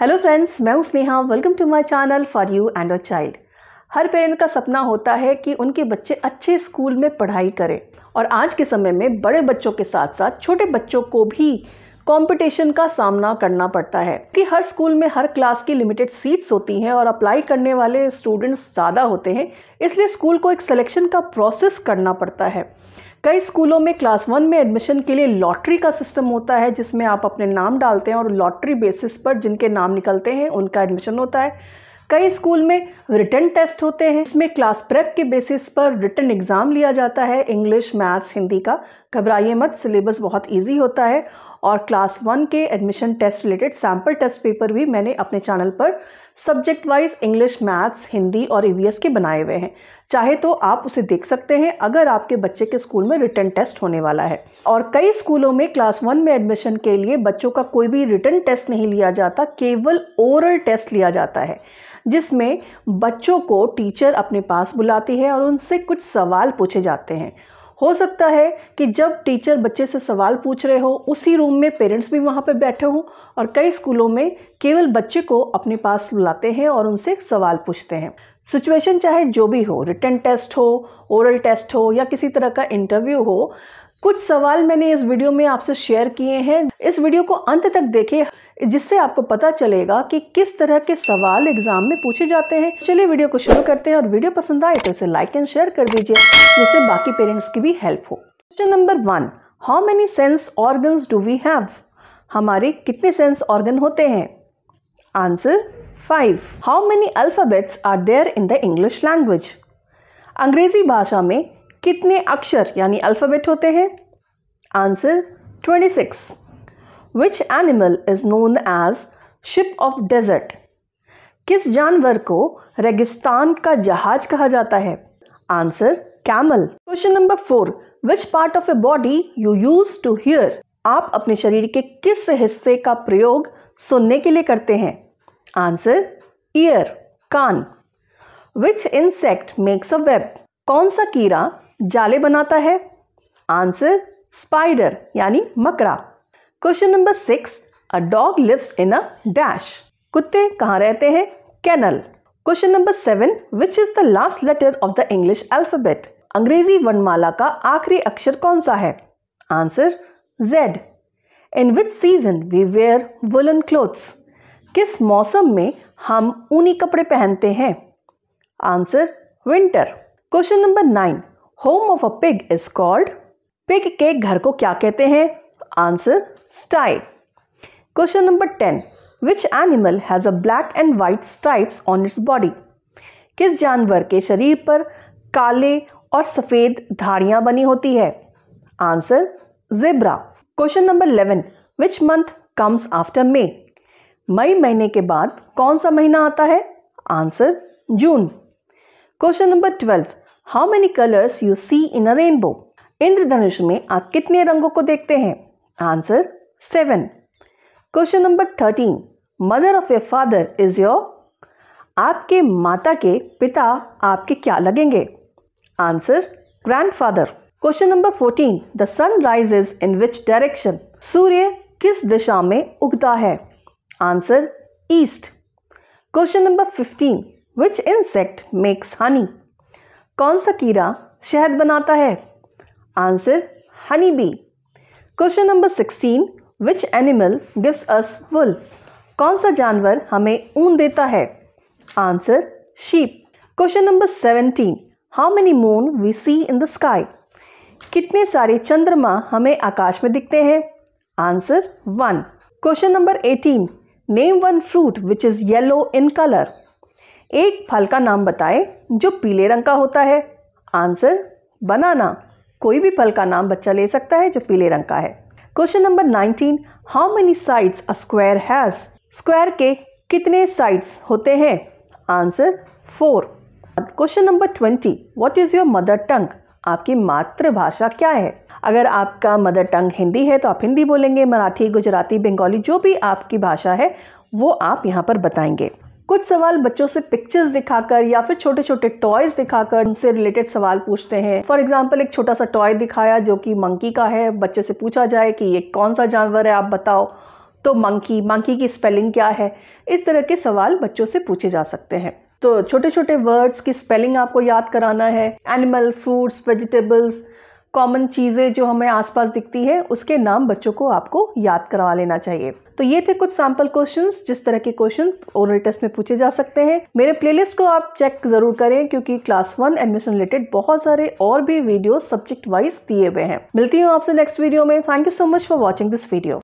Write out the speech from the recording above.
hello friends मैं हूं Sneha welcome to my channel for you and a child हर parent का सपना होता है कि उनके बच्चे अच्छे स्कूल में पढ़ाई करें और आज के समय में बड़े बच्चों के साथ साथ छोटे बच्चों को भी कंपटीशन का सामना करना पड़ता है कि हर स्कूल में हर क्लास की लिमिटेड सीट्स होती हैं और अप्लाई करने वाले स्टूडेंट्स ज़्यादा होते हैं इसलिए स्कूल को एक सिलेक्शन का प्रोसेस करना पड़ता है कई स्कूलों में क्लास वन में एडमिशन के लिए लॉटरी का सिस्टम होता है जिसमें आप अपने नाम डालते हैं और लॉटरी बेसिस पर जिनके नाम निकलते हैं उनका एडमिशन होता है कई स्कूल में रिटर्न टेस्ट होते हैं इसमें क्लास प्रेप के बेसिस पर रिटर्न एग्ज़ाम लिया जाता है इंग्लिश मैथ्स हिंदी का घबराइए मत सिलेबस बहुत ईजी होता है और क्लास वन के admission test related sample test paper भी मैंने अपने चैनल पर subject wise English maths Hindi और ई के बनाए हुए हैं चाहे तो आप उसे देख सकते हैं अगर आपके बच्चे के स्कूल में रिटर्न टेस्ट होने वाला है और कई स्कूलों में क्लास वन में एडमिशन के लिए बच्चों का कोई भी रिटर्न टेस्ट नहीं लिया जाता केवल ओरल टेस्ट लिया जाता है जिसमें बच्चों को टीचर अपने पास बुलाती है और उनसे कुछ सवाल पूछे जाते हैं हो सकता है कि जब टीचर बच्चे से सवाल पूछ रहे हो उसी रूम में पेरेंट्स भी वहाँ पर बैठे हों और कई स्कूलों में केवल बच्चे को अपने पास बुलाते हैं और उनसे सवाल पूछते हैं सिचुएशन चाहे जो भी हो रिटर्न टेस्ट हो ओरल टेस्ट हो या किसी तरह का इंटरव्यू हो कुछ सवाल मैंने इस वीडियो में आपसे शेयर किए हैं इस वीडियो को अंत तक देखें जिससे आपको पता चलेगा कि किस तरह के सवाल एग्जाम में पूछे जाते हैं चलिए वीडियो को शुरू करते हैं और वीडियो पसंद आए तो इसे लाइक एंड शेयर कर दीजिए जिससे बाकी पेरेंट्स की भी हेल्प हो question number one how many sense organs do we have हमारे कितने सेंस ऑर्गन होते हैं answer five how many alphabets are there in the English language अंग्रेज़ी भाषा में कितने अक्षर यानी अल्फ़ाबेट होते हैं answer twenty six which animal is known as ship of desert किस जानवर को रेगिस्तान का जहाज कहा जाता है answer camel question number four which part of a body you use to hear आप अपने शरीर के किस हिस्से का प्रयोग सुनने के लिए करते हैं आंसर ईयर कान which insect makes a web कौन सा कीड़ा जाले बनाता है आंसर स्पाइडर यानी मकरा question number six a dog lives in a dash कुत्ते कहाँ रहते हैं kennel question number seven which is the last letter of the English alphabet अंग्रेजी वर्णमाला का आखिरी अक्षर कौन सा है answer Z in which season we wear woollen clothes किस मौसम में हम ऊनी कपड़े पहनते हैं answer winter question number nine home of a pig is called pig के घर को क्या कहते हैं answer style question number ten which animal has a black and white stripes on its body किस जानवर के शरीर पर काले और सफ़ेद धारियां बनी होती है answer zebra question number eleven which month comes after May मई महीने के बाद कौन सा महीना आता है answer June question number twelve how many colours you see in a rainbow इंद्रधनुष में आप कितने रंगों को देखते हैं answer seven question number thirteen mother of your father is your आपके माता के पिता आपके क्या लगेंगे answer grandfather question number fourteen the sun rise in which direction सूर्य किस दिशा में उगता है answer east question number fifteen which insect makes honey कौन सा कीड़ा शहद बनाता है answer honey bee question number sixteen which animal gives us wool कौन सा जानवर हमें ऊन देता है answer sheep question number seventeen how many moon we see in the sky कितने सारे चंद्रमा हमें आकाश में दिखते हैं answer one question number eighteen name one fruit which is yellow in colour एक फल का नाम बताएं जो पीले रंग का होता है आंसर बनाना कोई भी फल का नाम बच्चा ले सकता है जो पीले रंग का है question number 19 how many sides a square has square के कितने साइड्स होते हैं answer four question number twenty what is your mother tongue आपकी मातृभाषा क्या है अगर आपका मदर टंग हिंदी है तो आप हिंदी बोलेंगे मराठी गुजराती बंगाली जो भी आपकी भाषा है वो आप यहाँ पर बताएंगे कुछ सवाल बच्चों से पिक्चर्स दिखाकर या फिर छोटे छोटे टॉयज दिखाकर उनसे रिलेटेड सवाल पूछते हैं फॉर एग्जाम्पल एक छोटा सा टॉय दिखाया जो कि मंकी का है बच्चे से पूछा जाए कि ये कौन सा जानवर है आप बताओ तो मंकी मंकी की स्पेलिंग क्या है इस तरह के सवाल बच्चों से पूछे जा सकते हैं तो छोटे छोटे वर्ड्स की स्पेलिंग आपको याद कराना है एनिमल फ्रूट्स वेजिटेबल्स कॉमन चीज़ें जो हमें आसपास दिखती है उसके नाम बच्चों को आपको याद करवा लेना चाहिए तो ये थे कुछ सैम्पल क्वेश्चंस जिस तरह के क्वेश्चन ओरल टेस्ट में पूछे जा सकते हैं मेरे प्लेलिस्ट को आप चेक ज़रूर करें क्योंकि क्लास वन एडमिशन रिलेटेड बहुत सारे और भी वीडियो सब्जेक्ट वाइज दिए हुए हैं मिलती हूँ आपसे नेक्स्ट वीडियो में thank you so much for watching this video